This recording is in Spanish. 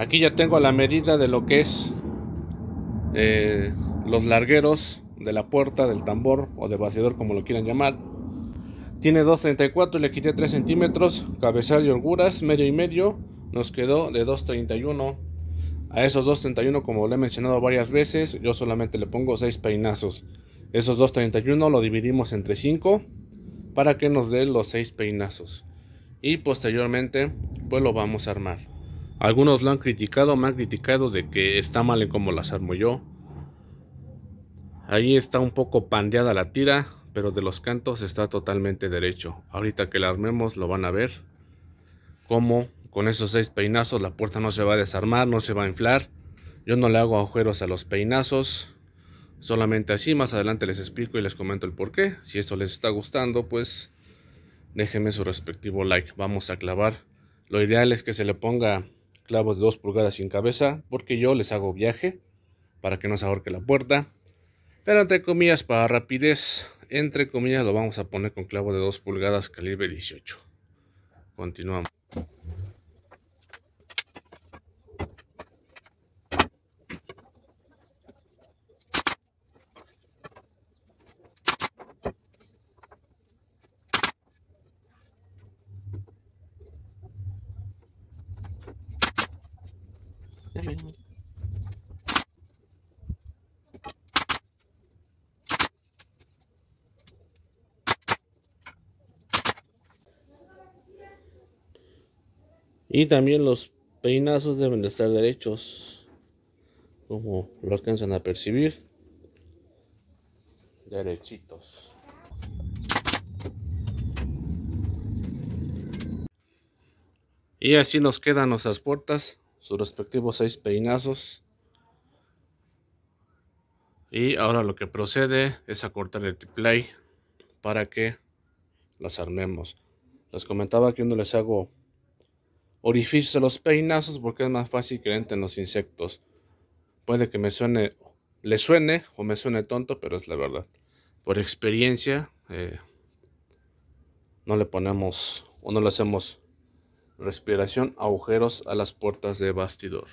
Aquí ya tengo la medida de lo que es eh, los largueros de la puerta, del tambor o de vaciador como lo quieran llamar. Tiene 2.34, le quité 3 centímetros, cabezal y holguras, medio y medio, nos quedó de 2.31. A esos 2.31, como le he mencionado varias veces, yo solamente le pongo 6 peinazos. Esos 2.31 lo dividimos entre 5 para que nos dé los 6 peinazos. Y posteriormente, pues lo vamos a armar. Algunos lo han criticado, me han criticado de que está mal en cómo las armo yo. Ahí está un poco pandeada la tira, pero de los cantos está totalmente derecho. Ahorita que la armemos lo van a ver. Cómo con esos seis peinazos la puerta no se va a desarmar, no se va a inflar. Yo no le hago agujeros a los peinazos. Solamente así, más adelante les explico y les comento el porqué. Si esto les está gustando, pues déjenme su respectivo like. Vamos a clavar. Lo ideal es que se le ponga clavos de 2 pulgadas sin cabeza, porque yo les hago viaje para que no se ahorque la puerta. Pero entre comillas, para rapidez, entre comillas lo vamos a poner con clavo de 2 pulgadas calibre 18. Continuamos. Y también los peinazos deben de estar derechos, como lo alcanzan a percibir. Derechitos. Y así nos quedan nuestras puertas sus respectivos seis peinazos. Y ahora lo que procede es cortar el play para que las armemos. Les comentaba que no les hago orificios a los peinazos porque es más fácil que entren los insectos. Puede que me suene, le suene o me suene tonto, pero es la verdad. Por experiencia, eh, no le ponemos o no le hacemos respiración, agujeros a las puertas de bastidor.